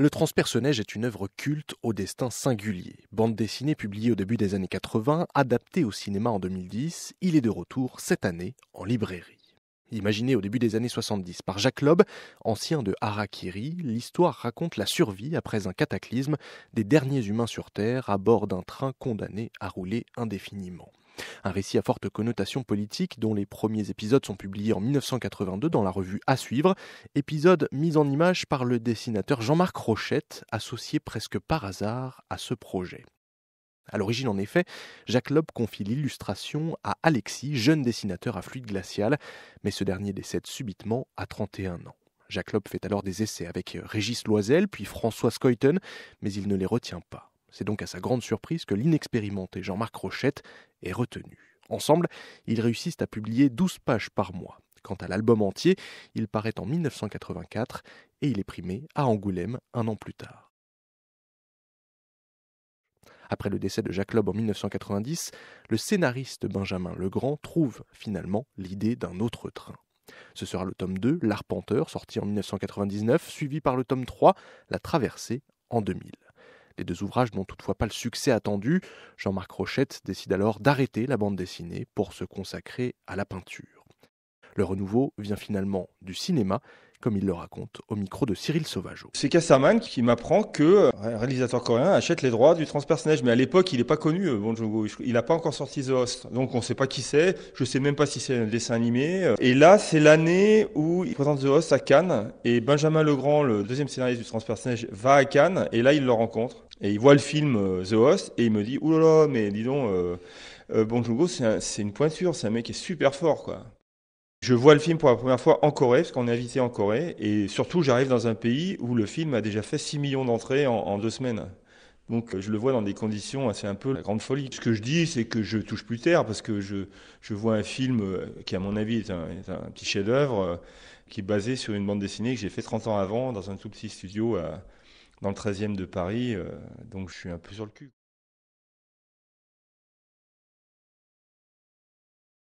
Le transpersonnage est une œuvre culte au destin singulier. Bande dessinée publiée au début des années 80, adaptée au cinéma en 2010, il est de retour cette année en librairie. Imaginée au début des années 70 par Jacques Loeb, ancien de Harakiri, l'histoire raconte la survie après un cataclysme des derniers humains sur Terre à bord d'un train condamné à rouler indéfiniment. Un récit à forte connotation politique dont les premiers épisodes sont publiés en 1982 dans la revue À suivre, épisode mis en image par le dessinateur Jean-Marc Rochette, associé presque par hasard à ce projet. À l'origine, en effet, Jacques Lob confie l'illustration à Alexis, jeune dessinateur à fluide glacial, mais ce dernier décède subitement à 31 ans. Jacques Lob fait alors des essais avec Régis Loisel puis François Scoyton, mais il ne les retient pas. C'est donc à sa grande surprise que l'inexpérimenté Jean-Marc Rochette est retenu. Ensemble, ils réussissent à publier 12 pages par mois. Quant à l'album entier, il paraît en 1984 et il est primé à Angoulême un an plus tard. Après le décès de Jacques Lob en 1990, le scénariste Benjamin Legrand trouve finalement l'idée d'un autre train. Ce sera le tome 2, L'Arpenteur, sorti en 1999, suivi par le tome 3, La Traversée, en 2000. Les deux ouvrages n'ont toutefois pas le succès attendu. Jean-Marc Rochette décide alors d'arrêter la bande dessinée pour se consacrer à la peinture. Le renouveau vient finalement du cinéma comme il le raconte au micro de Cyril Sauvageau. C'est Casaman qui m'apprend que un euh, réalisateur coréen achète les droits du transpersonnage, mais à l'époque il n'est pas connu, euh, Bon Il n'a pas encore sorti The Host, donc on ne sait pas qui c'est. Je ne sais même pas si c'est un dessin animé. Euh. Et là, c'est l'année où il présente The Host à Cannes et Benjamin Legrand, le deuxième scénariste du transpersonnage, va à Cannes et là il le rencontre et il voit le film The Host et il me dit oulala, mais dis donc. Euh, c'est une pointure, c'est un mec qui est super fort, quoi. Je vois le film pour la première fois en Corée, parce qu'on est invité en Corée, et surtout j'arrive dans un pays où le film a déjà fait 6 millions d'entrées en, deux semaines. Donc euh, je le vois dans des conditions, assez un peu la grande folie. Ce que je dis, c'est que je touche plus terre, parce que je, vois un film euh, qui, à mon avis, est un, petit chef-d'œuvre, euh, qui est basé sur une bande dessinée que j'ai fait 30 ans avant, dans un tout petit studio dans le 13e de Paris. Donc je suis un peu sur le cul.